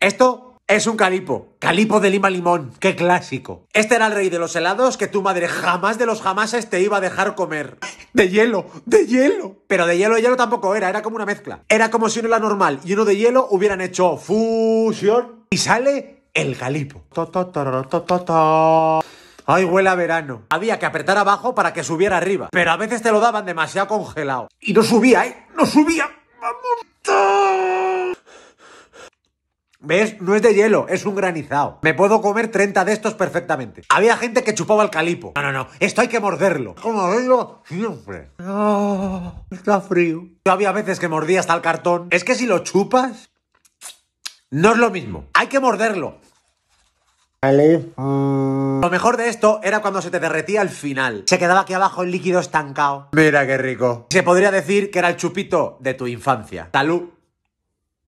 Esto es un calipo. Calipo de lima limón, qué clásico. Este era el rey de los helados que tu madre jamás de los jamases te iba a dejar comer. De hielo, de hielo. Pero de hielo, hielo tampoco era, era como una mezcla. Era como si uno era normal y uno de hielo hubieran hecho fusión y sale el calipo. Ay, huele a verano. Había que apretar abajo para que subiera arriba, pero a veces te lo daban demasiado congelado. Y no subía, ¿eh? No subía. Vamos. ¿Ves? No es de hielo, es un granizado. Me puedo comer 30 de estos perfectamente. Había gente que chupaba el calipo. No, no, no. Esto hay que morderlo. Como digo, siempre. está frío. Yo había veces que mordía hasta el cartón. Es que si lo chupas, no es lo mismo. Hay que morderlo. Lo mejor de esto era cuando se te derretía al final. Se quedaba aquí abajo el líquido estancado. Mira qué rico. Se podría decir que era el chupito de tu infancia. Talú.